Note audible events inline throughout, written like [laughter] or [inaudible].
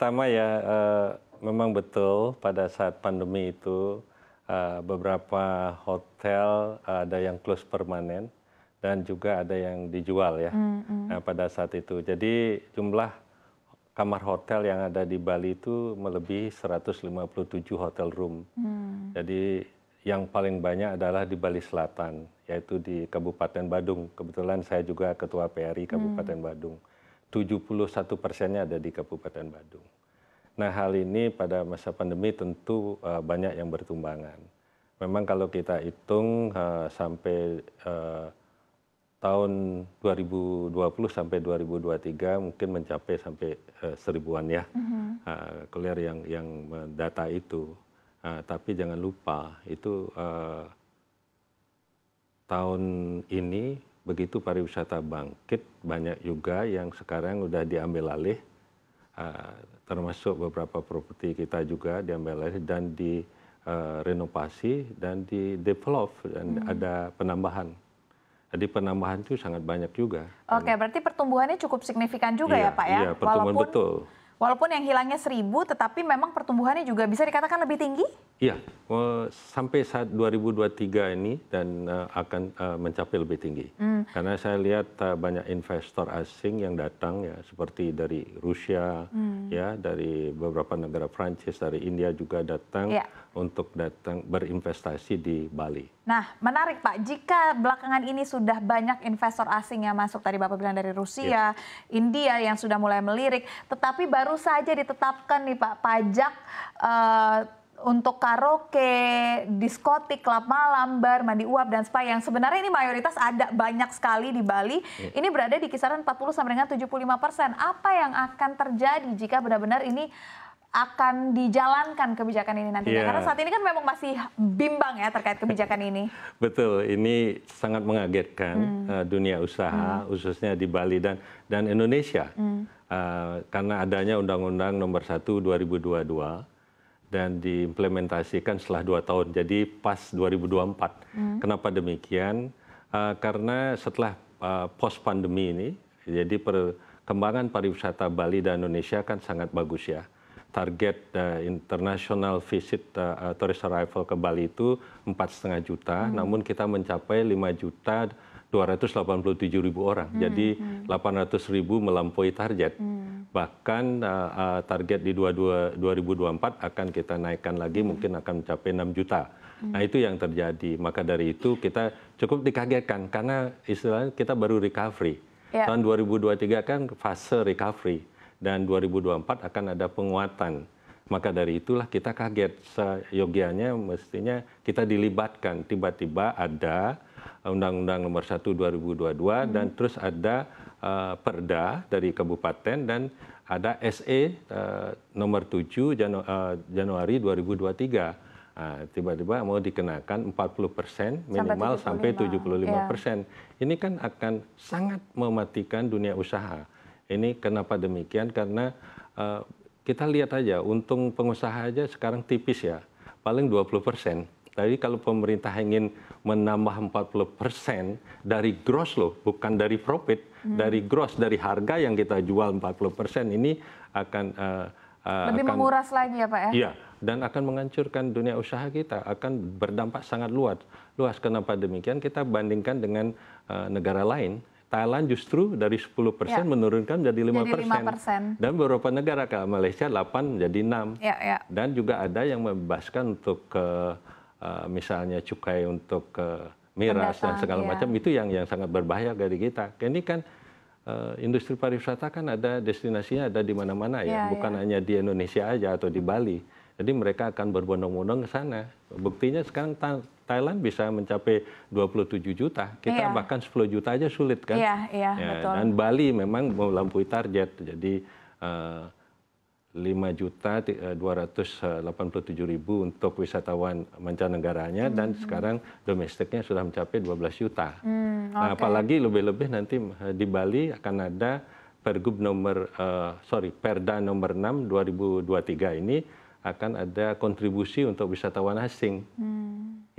pertama ya eh, memang betul pada saat pandemi itu eh, beberapa hotel ada yang close permanen dan juga ada yang dijual ya hmm, hmm. Eh, pada saat itu. Jadi jumlah kamar hotel yang ada di Bali itu melebihi 157 hotel room. Mm. Jadi yang paling banyak adalah di Bali Selatan, yaitu di Kabupaten Badung. Kebetulan saya juga ketua PRI Kabupaten mm. Badung. 71 persennya ada di Kabupaten Badung. Nah hal ini pada masa pandemi tentu uh, banyak yang bertumbangan. Memang kalau kita hitung uh, sampai uh, tahun 2020 sampai 2023 mungkin mencapai sampai uh, seribuan ya mm -hmm. uh, yang yang mendata itu. Uh, tapi jangan lupa itu uh, tahun ini begitu pariwisata bangkit banyak juga yang sekarang sudah diambil alih ah, termasuk beberapa properti kita juga diambil alih dan di eh, renovasi dan di develop dan hmm. ada penambahan. Jadi penambahan itu sangat banyak juga. Oke, berarti pertumbuhannya cukup signifikan juga ya, iya, ya Pak ya? Iya, pertumbuhan Walaupun betul Walaupun yang hilangnya seribu, tetapi memang pertumbuhannya juga bisa dikatakan lebih tinggi? Iya, oh, sampai saat 2023 ini dan eh, akan eh, mencapai lebih tinggi. Hmm. Karena saya lihat eh, banyak investor asing yang datang ya, seperti dari Rusia, hmm. ya, dari beberapa negara Prancis, dari India juga datang ya. untuk datang berinvestasi di Bali. Nah, menarik Pak, jika belakangan ini sudah banyak investor asing yang masuk tadi Bapak bilang dari Rusia, yeah. India yang sudah mulai melirik, tetapi baru saja ditetapkan nih Pak pajak uh, untuk karaoke, diskotik, klub malam, bar, mandi uap dan spa yang sebenarnya ini mayoritas ada banyak sekali di Bali. Yeah. Ini berada di kisaran 40 sampai dengan 75 persen. Apa yang akan terjadi jika benar-benar ini akan dijalankan kebijakan ini nantinya? Yeah. Karena saat ini kan memang masih bimbang ya terkait kebijakan ini. [laughs] Betul, ini sangat mengagetkan hmm. uh, dunia usaha hmm. khususnya di Bali dan dan Indonesia. Hmm. Uh, karena adanya Undang-Undang Nomor 1 2022 dan diimplementasikan setelah dua tahun. Jadi pas 2024. Hmm. Kenapa demikian? Uh, karena setelah uh, post pandemi ini, jadi perkembangan pariwisata Bali dan Indonesia kan sangat bagus ya target uh, international visit uh, tourist arrival ke Bali itu empat setengah juta, hmm. namun kita mencapai lima juta dua ratus delapan puluh tujuh ribu orang, hmm, jadi hmm. ratus ribu melampaui target. Hmm. Bahkan uh, uh, target di 22, empat akan kita naikkan lagi, hmm. mungkin akan mencapai enam juta. Hmm. Nah itu yang terjadi. Maka dari itu kita cukup dikagetkan karena istilahnya kita baru recovery. Yeah. Tahun 2023 kan fase recovery dan 2024 akan ada penguatan. Maka dari itulah kita kaget, seyogianya mestinya kita dilibatkan. Tiba-tiba ada Undang-Undang Nomor 1 2022 hmm. dan terus ada uh, Perda dari kabupaten dan ada SE uh, eh, Nomor 7 Janu uh, Januari 2023. Nah, tiba-tiba nah, mau dikenakan 40 persen minimal sampai 75, iya. persen. Ya. Ini kan akan sangat mematikan dunia usaha ini kenapa demikian? Karena uh, kita lihat aja, untung pengusaha aja sekarang tipis ya, paling 20 persen. Tapi kalau pemerintah ingin menambah 40 persen dari gross loh, bukan dari profit, hmm. dari gross, dari harga yang kita jual 40 persen ini akan... Uh, uh, Lebih akan, menguras lagi ya Pak ya? Iya, dan akan menghancurkan dunia usaha kita, akan berdampak sangat luas. Luas kenapa demikian? Kita bandingkan dengan uh, negara lain Thailand justru dari 10% yeah. menurunkan menjadi 5%. Jadi 5%. Dan beberapa negara kayak Malaysia 8 jadi 6. Ya, yeah. Dan juga ada yang membebaskan untuk uh, uh, misalnya cukai untuk uh, miras Pendatang, dan segala yeah. macam itu yang yang sangat berbahaya dari kita. Ini kan uh, industri pariwisata kan ada destinasinya ada di mana-mana ya, ya bukan yeah. hanya di Indonesia aja atau di Bali jadi mereka akan berbondong-bondong ke sana. Buktinya sekarang Thailand bisa mencapai 27 juta. Kita yeah. bahkan 10 juta aja sulit kan. Yeah, yeah, ya, betul. Dan Bali memang melampaui target. Jadi eh, eh, ratus delapan juta tujuh ribu untuk wisatawan mancanegaranya mm -hmm. dan sekarang domestiknya sudah mencapai 12 juta. Mm, okay. nah, apalagi lebih-lebih nanti eh, di Bali akan ada Pergub nomor uh, sorry Perda nomor 6 2023 ini akan ada kontribusi untuk wisatawan asing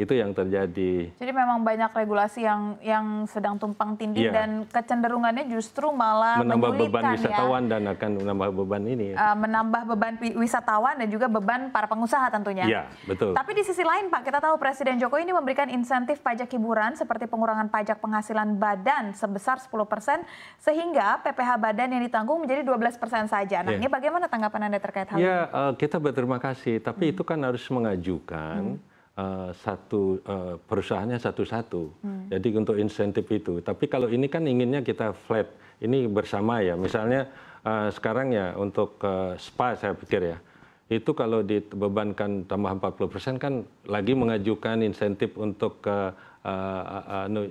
itu yang terjadi. Jadi memang banyak regulasi yang yang sedang tumpang tindih yeah. dan kecenderungannya justru malah menambah beban ya. wisatawan ya. dan akan menambah beban ini. Uh, menambah beban wisatawan dan juga beban para pengusaha tentunya. Ya betul. Tapi di sisi lain Pak, kita tahu Presiden Jokowi ini memberikan insentif pajak hiburan seperti pengurangan pajak penghasilan badan sebesar 10% sehingga PPh badan yang ditanggung menjadi 12% saja. Nah, yeah. ini bagaimana tanggapan Anda terkait hal iya, ini? Ya, uh, kita berterima kasih, tapi hmm. itu kan harus mengajukan hmm Eh, satu eh, perusahaannya satu satu. Hmm. Jadi untuk insentif itu. Tapi kalau ini kan inginnya kita flat. Ini bersama ya. Misalnya eh, sekarang ya untuk spa saya pikir ya. Itu kalau dibebankan tambah 40 persen kan lagi mengajukan insentif untuk ke anu,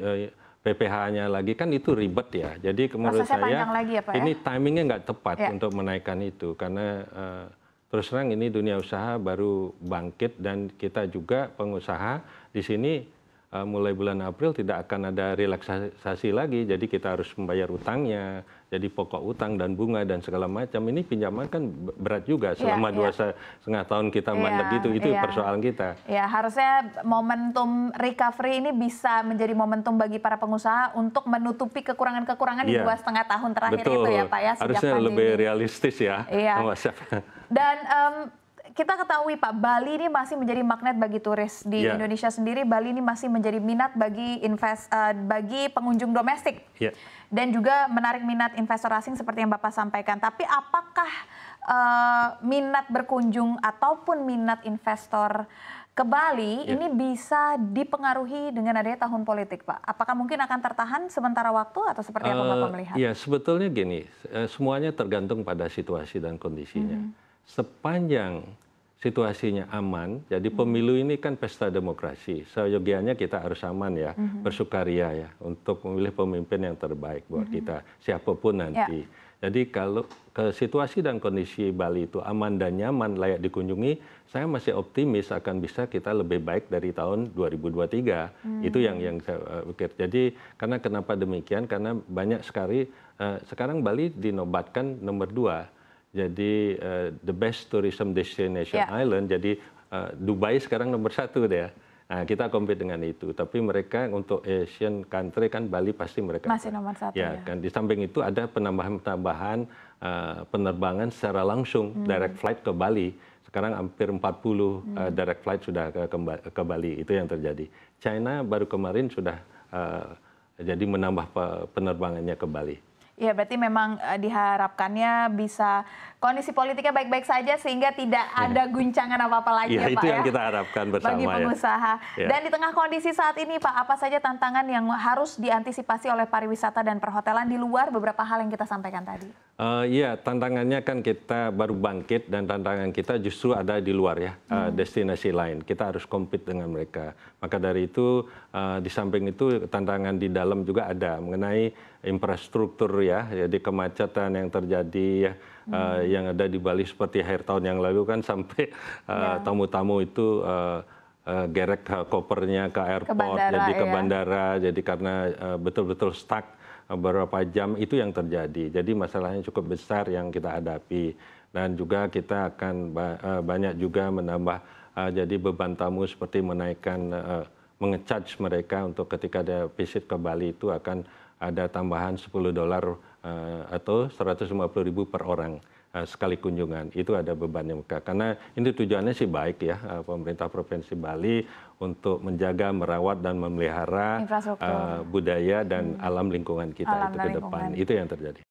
PPH-nya lagi kan itu ribet ya. Jadi menurut saya lagi ya, Pak, ini ya? timingnya nggak tepat ya. untuk menaikkan itu karena uh, terus terang ini dunia usaha baru bangkit dan kita juga pengusaha di sini Eh, mulai bulan April tidak akan ada relaksasi lagi, jadi kita harus membayar utangnya, jadi pokok utang dan bunga dan segala macam. Ini pinjaman kan berat juga iya, selama yeah, dua setengah tahun kita yeah, mandek gitu. itu yeah. persoalan kita. Ya yeah, harusnya momentum recovery ini bisa menjadi momentum bagi para pengusaha untuk menutupi kekurangan-kekurangan yeah. di iya. dua setengah tahun terakhir Betul. itu ya Pak ya. Harusnya pandemi. lebih realistis ya. Yeah. [laughs] Dan um, kita ketahui Pak, Bali ini masih menjadi magnet bagi turis di yeah. Indonesia sendiri. Bali ini masih menjadi minat bagi invest uh, bagi pengunjung domestik yeah. dan juga menarik minat investor asing seperti yang Bapak sampaikan. Tapi apakah uh, minat berkunjung ataupun minat investor ke Bali yeah. ini bisa dipengaruhi dengan adanya tahun politik, Pak? Apakah mungkin akan tertahan sementara waktu atau seperti apa uh, Bapak eh, melihat? Ya sebetulnya gini, semuanya tergantung pada situasi dan kondisinya. Mm -hmm sepanjang situasinya aman, jadi hmm. pemilu ini kan pesta demokrasi. Seyogianya kita harus aman ya, hmm. bersukaria ya untuk memilih pemimpin yang terbaik buat mm-hmm. kita siapapun ya. nanti. Yeah. Jadi kalau ke situasi dan kondisi Bali itu aman dan nyaman layak dikunjungi, saya masih optimis akan bisa kita lebih baik dari tahun 2023. Hmm. Itu yang yang saya eh, pikir. Jadi karena kenapa demikian? Karena banyak sekali uh, sekarang Bali dinobatkan nomor dua jadi eh, the best tourism destination ya. island jadi eh, Dubai sekarang nomor satu deh ya. Nah, kita compete dengan itu. Tapi mereka untuk Asian country kan Bali pasti mereka masih nomor satu. Ya, ya. kan di samping itu ada penambahan-penambahan uh, penerbangan secara langsung hmm. direct flight ke Bali. Sekarang hampir 40 uh, hmm. direct flight sudah ke, ke, ke Bali. Itu yang terjadi. China baru kemarin sudah uh, jadi menambah penerbangannya ke Bali. Ya berarti memang uh, diharapkannya bisa kondisi politiknya baik-baik saja sehingga tidak iya. ada guncangan apa-apa lagi iya, ya, ya itu yang ya, kita harapkan bersama bagi ya. pengusaha. Ya. Dan di tengah kondisi saat ini Pak, apa saja tantangan yang harus diantisipasi oleh pariwisata dan perhotelan di luar beberapa hal yang kita sampaikan tadi? Uh, ya, tantangannya kan kita baru bangkit dan tantangan kita justru ada di luar ya, eh, hmm. uh, destinasi lain. Kita harus compete dengan mereka. Maka dari itu, uh, di samping itu tantangan di dalam juga ada mengenai infrastruktur ya, jadi kemacetan yang terjadi ya, hmm. yang ada di Bali seperti akhir tahun yang lalu kan sampai ya. tamu-tamu uh, ya. Tamu itu uh, uh, gerek kopernya ke airport, ke bandara, jadi ke ya. bandara, jadi karena betul uh, betul -betul stuck beberapa jam itu yang terjadi. Jadi masalahnya cukup besar yang kita hadapi dan juga kita akan eh, banyak juga menambah eh, jadi beban tamu seperti menaikkan eh, mengecharge mereka untuk ketika ada visit ke Bali itu akan ada tambahan 10 dolar atau 150 ribu per orang. Eh, sekali kunjungan itu ada bebannya muka karena ini tujuannya sih baik ya eh, pemerintah provinsi Bali untuk menjaga merawat dan memelihara eh, budaya dan hmm. alam lingkungan kita itu ke depan itu yang terjadi